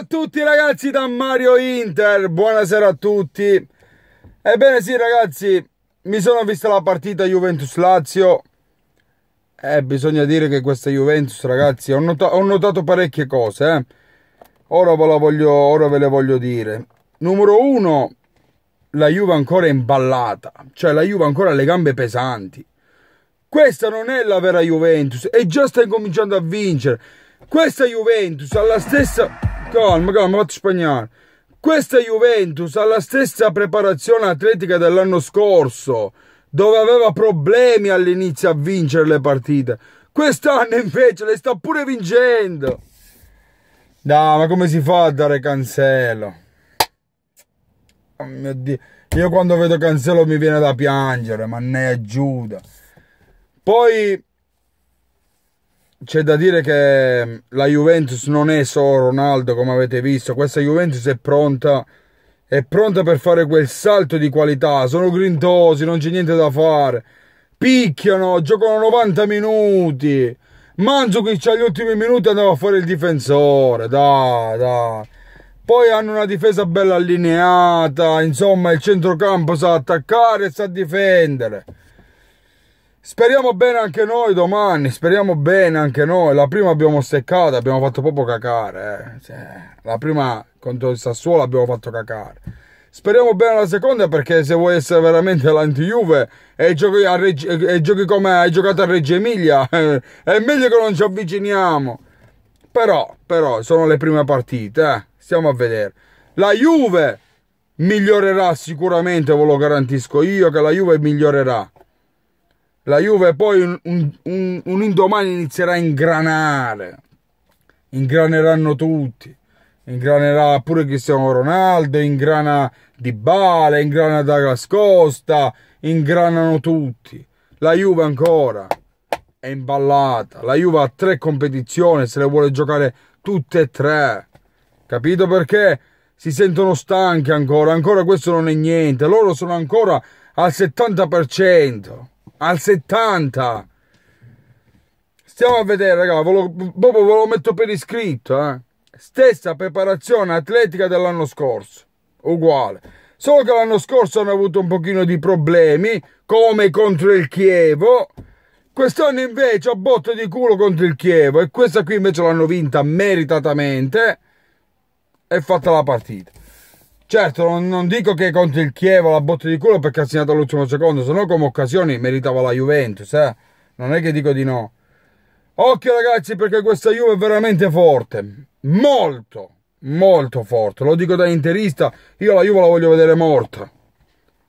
a tutti ragazzi da Mario Inter, buonasera a tutti. Ebbene sì ragazzi, mi sono vista la partita Juventus-Lazio e eh, bisogna dire che questa Juventus ragazzi, ho, not ho notato parecchie cose, eh. ora, ve voglio, ora ve le voglio dire. Numero uno, la Juve ancora imballata, cioè la Juve ancora ha le gambe pesanti. Questa non è la vera Juventus e già sta incominciando a vincere. Questa Juventus ha la stessa Calma, calma, vado a spagnare. Questa Juventus ha la stessa preparazione atletica dell'anno scorso, dove aveva problemi all'inizio a vincere le partite. Quest'anno invece le sta pure vincendo. No, ma come si fa a dare Cancelo? Oh mio Dio. Io quando vedo Cancelo mi viene da piangere, ma ne Giuda. Poi c'è da dire che mm, la Juventus non è solo Ronaldo, come avete visto. Questa Juventus è pronta, è pronta per fare quel salto di qualità. Sono grintosi, non c'è niente da fare. Picchiano, giocano 90 minuti. Manzo c'ha gli ultimi minuti andava a fare il difensore, dai, dai. Poi hanno una difesa bella allineata, insomma il centrocampo sa attaccare e sa difendere. Speriamo bene anche noi domani, speriamo bene anche noi. La prima abbiamo seccato, abbiamo fatto proprio cacare. Eh. Cioè, la prima contro il Sassuolo abbiamo fatto cacare. Speriamo bene la seconda perché se vuoi essere veramente l'anti-Juve e, e giochi, come hai giocato a Reggio Emilia, è meglio che non ci avviciniamo. Però, però, sono le prime partite, eh. stiamo a vedere. La Juve migliorerà sicuramente, ve lo garantisco io che la Juve migliorerà la Juve poi un, un, un indomani inizierà a ingranare, ingraneranno tutti, ingranerà pure Cristiano Ronaldo, ingrana Di Bale ingrana Douglas Costa, ingranano tutti. La Juve ancora è imballata, la Juve ha tre competizioni, se le vuole giocare tutte e tre, capito perché? Si sentono stanche ancora, ancora questo non è niente, loro sono ancora al 70% al 70 stiamo a vedere ragazzi ve lo, proprio ve lo metto per iscritto eh. stessa preparazione atletica dell'anno scorso uguale solo che l'anno scorso hanno avuto un pochino di problemi come contro il Chievo quest'anno invece ho botto di culo contro il Chievo e questa qui invece l'hanno vinta meritatamente e fatta la partita Certo, non, non, dico che contro il Chievo la botte di culo perché ha segnato all'ultimo secondo, se no come occasioni meritava la Juventus, eh? non è che dico di no. Occhio ragazzi perché questa Juve è veramente forte, molto, molto forte, lo dico da interista, io la Juve la voglio vedere morta.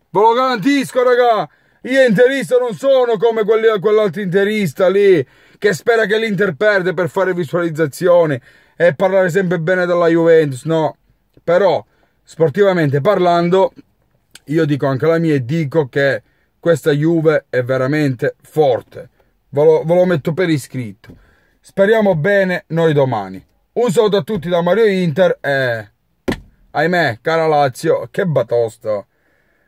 Ve lo garantisco raga, io interista non sono come quell'altro interista lì che spera che l'Inter perde per fare visualizzazioni e parlare sempre bene della Juventus, no. Però sportivamente parlando, io dico anche la mia e dico che questa Juve è veramente forte. Ve lo, ve lo metto per iscritto. Speriamo bene noi domani. Un saluto a tutti da Mario Inter e... Ahimè, cara Lazio, che batosta.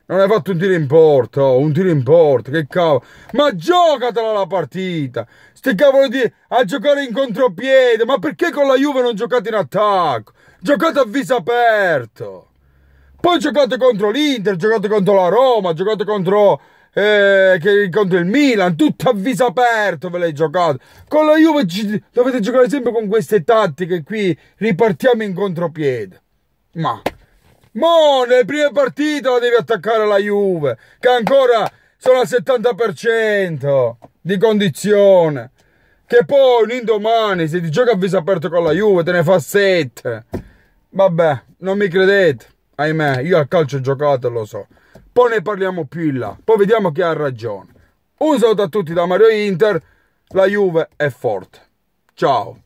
Non hai fatto un tiro in porto, un tiro in porto, che cavolo. Ma giocatela la partita. Sti cavolo di... a giocare in contropiede. Ma perché con la Juve non giocate in attacco? Giocate a viso aperto. Poi giocate contro l'Inter, giocate contro la Roma, giocate contro, eh, contro il Milan, tutto a viso aperto ve le giocate. Con la Juve dovete giocare sempre con queste tattiche qui, ripartiamo in contropiede. Ma, mo, nelle prime partite la devi attaccare la Juve, che ancora sono al 70% di condizione. Che poi un indomani, se ti gioca a viso aperto con la Juve, te ne fa 7. Vabbè, non mi credete ahimè, io al calcio giocato, lo so. Poi ne parliamo più in là, poi vediamo chi ha ragione. Un saluto a tutti da Mario Inter, la Juve è forte. Ciao.